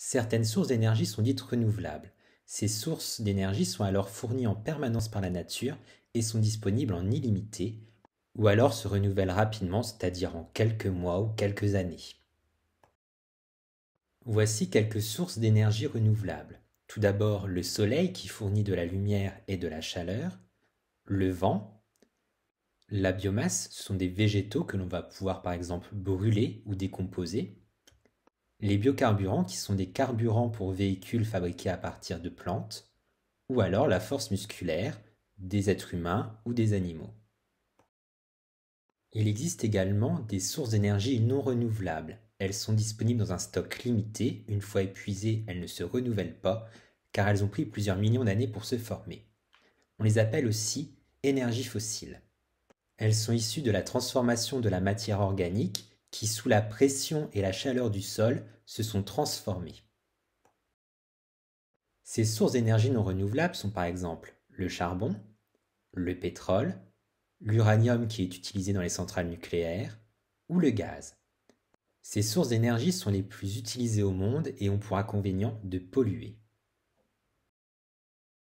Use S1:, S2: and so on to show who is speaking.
S1: Certaines sources d'énergie sont dites renouvelables. Ces sources d'énergie sont alors fournies en permanence par la nature et sont disponibles en illimité, ou alors se renouvellent rapidement, c'est-à-dire en quelques mois ou quelques années. Voici quelques sources d'énergie renouvelables. Tout d'abord le soleil qui fournit de la lumière et de la chaleur, le vent, la biomasse ce sont des végétaux que l'on va pouvoir par exemple brûler ou décomposer, les biocarburants qui sont des carburants pour véhicules fabriqués à partir de plantes, ou alors la force musculaire des êtres humains ou des animaux. Il existe également des sources d'énergie non renouvelables. Elles sont disponibles dans un stock limité, une fois épuisées, elles ne se renouvellent pas, car elles ont pris plusieurs millions d'années pour se former. On les appelle aussi énergies fossiles. Elles sont issues de la transformation de la matière organique qui sous la pression et la chaleur du sol se sont transformées. Ces sources d'énergie non renouvelables sont par exemple le charbon, le pétrole, l'uranium qui est utilisé dans les centrales nucléaires ou le gaz. Ces sources d'énergie sont les plus utilisées au monde et ont pour inconvénient de polluer.